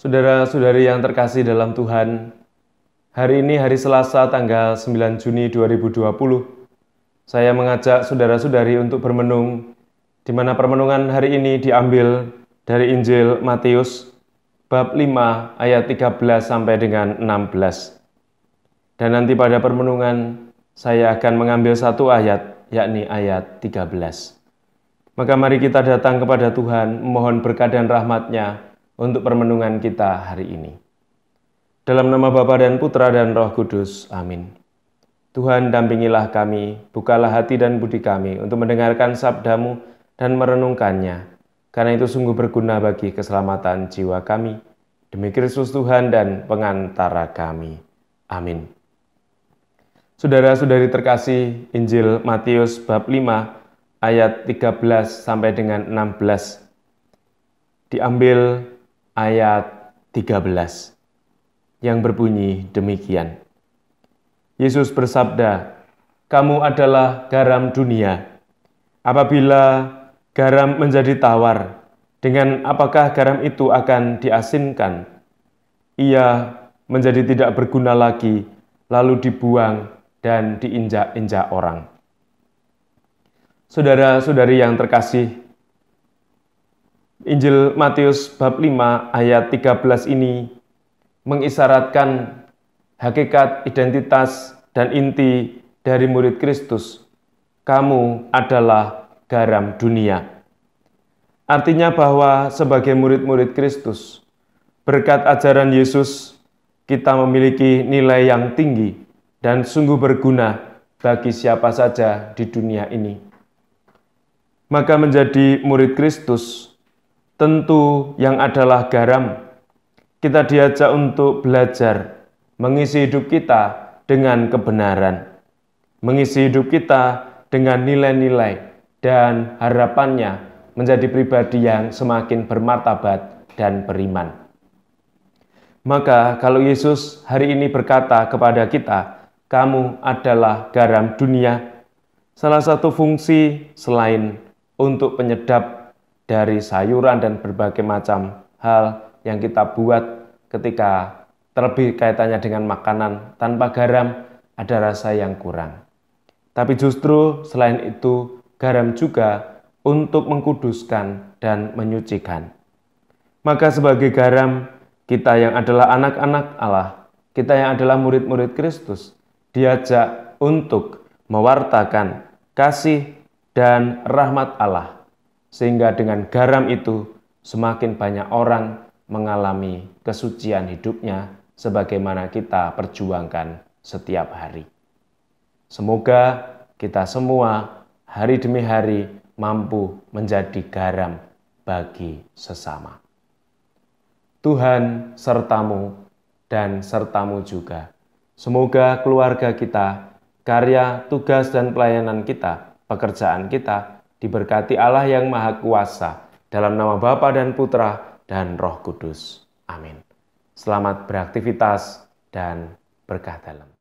Saudara-saudari yang terkasih dalam Tuhan, hari ini hari Selasa tanggal 9 Juni 2020, saya mengajak saudara-saudari untuk bermenung, di mana permenungan hari ini diambil dari Injil Matius bab 5 ayat 13 sampai dengan 16. Dan nanti pada permenungan saya akan mengambil satu ayat, yakni ayat 13. Maka mari kita datang kepada Tuhan, memohon berkat dan rahmatnya, untuk permenungan kita hari ini. Dalam nama Bapa dan Putra dan Roh Kudus. Amin. Tuhan dampingilah kami, bukalah hati dan budi kami untuk mendengarkan sabdamu dan merenungkannya, karena itu sungguh berguna bagi keselamatan jiwa kami. Demi Kristus Tuhan dan pengantara kami. Amin. Saudara-saudari terkasih, Injil Matius bab 5 ayat 13 sampai dengan 16 diambil ayat 13 yang berbunyi demikian. Yesus bersabda, "Kamu adalah garam dunia. Apabila garam menjadi tawar, dengan apakah garam itu akan diasinkan? Ia menjadi tidak berguna lagi, lalu dibuang dan diinjak-injak orang." Saudara-saudari yang terkasih, Injil Matius bab 5 ayat 13 ini mengisyaratkan hakikat identitas dan inti dari murid Kristus. Kamu adalah garam dunia. Artinya bahwa sebagai murid-murid Kristus, berkat ajaran Yesus, kita memiliki nilai yang tinggi dan sungguh berguna bagi siapa saja di dunia ini. Maka menjadi murid Kristus tentu yang adalah garam. Kita diajak untuk belajar mengisi hidup kita dengan kebenaran, mengisi hidup kita dengan nilai-nilai dan harapannya menjadi pribadi yang semakin bermartabat dan beriman. Maka, kalau Yesus hari ini berkata kepada kita, "Kamu adalah garam dunia," salah satu fungsi selain untuk penyedap dari sayuran dan berbagai macam hal yang kita buat ketika terlebih kaitannya dengan makanan tanpa garam ada rasa yang kurang. Tapi justru selain itu garam juga untuk mengkuduskan dan menyucikan. Maka sebagai garam, kita yang adalah anak-anak Allah, kita yang adalah murid-murid Kristus, diajak untuk mewartakan kasih dan rahmat Allah sehingga dengan garam itu semakin banyak orang mengalami kesucian hidupnya sebagaimana kita perjuangkan setiap hari. Semoga kita semua hari demi hari mampu menjadi garam bagi sesama. Tuhan sertamu dan sertamu juga. Semoga keluarga kita, karya, tugas, dan pelayanan kita, pekerjaan kita diberkati Allah yang Maha Kuasa, dalam nama Bapa dan Putra dan Roh Kudus. Amin. Selamat beraktivitas dan berkah dalam.